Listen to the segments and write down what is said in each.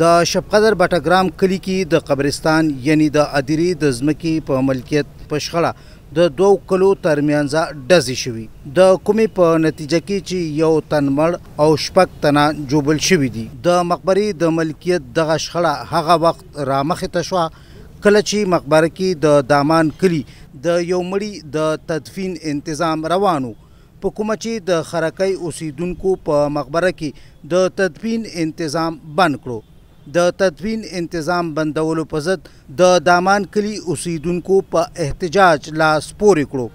د شپقدر بټګرام کلی کې د قبرستان یعنی د اديري د ځمکې په ملکیت په شخړه د دوو کلو ترمیانځه ډزې شوې د کومې په نتیجه کې چې یو تن مړ او شپږ تنه جوبل شوې دي د مقبرې د ملکیت دغه شخړه هغه وخت رامخې ته شوه کله چې مقبره کې د دامان کلی د یو مړي د تدفین انتظام روانو په کومه چې د خرکې اوسیدونکو په مقبره کې د تدفین انتظام بند کړو د تدفین انتظام بندولو په ضد د دامان کلی اوسیدونکو په احتجاج لاس پورې کړو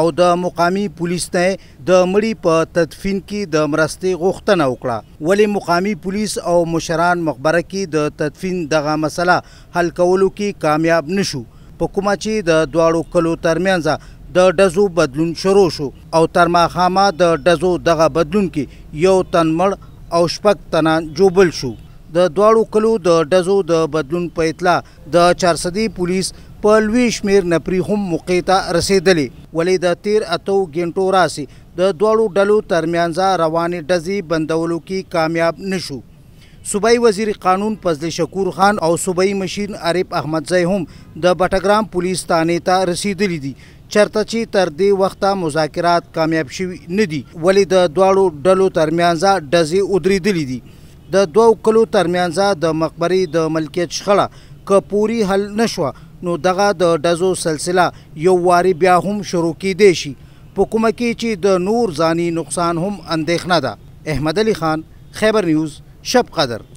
او د مقامی پولیس ته د مړی په تدفین کې د مرستې غوښتنه وکړه ولی مقامی پولیس او مشران مخبره کې د تدفین دغه مسله حل کولو کې کامیاب نشو په کومه چې د دواړو کلو ترمنځ د ډزو بدلون شروع شو او تر ماخامه د ډزو دغه بدلون کې یو تن مړ او شپږ تنان جوبل شو د دواړو کلو د ډزو د بدلون په اطلاع د چارسدي پولیس په لوی شمیر نپری هم موقع ته رسیدلی ولې د تیر اتو ګنټو راسي د دواړو ډلو ترمیانځه روانې ډزې بندولو کې کامیاب نشو صوبایي وزیر قانون فضل شکور خان او صوبایي مشین عارف احمدزی هم د بټګرام پولیس تانې ته رسیدلی دي چرته چې تر دې وخته مذاکرات کامیاب شوي نه دي ولې د دواړو ډلو ترمیانځه ډزې ودرېدلې دي د دوو کلو ترمنځ د مقبرې د ملکیت شخړه که پوری حل نشوه نو دغه د ډزو سلسله یو واري بیا هم شروع کیدی شي په کومه کې چې د نور ځاني نقصان هم اندېښنه ده احمد علي خان خیبر نیوز شب قدر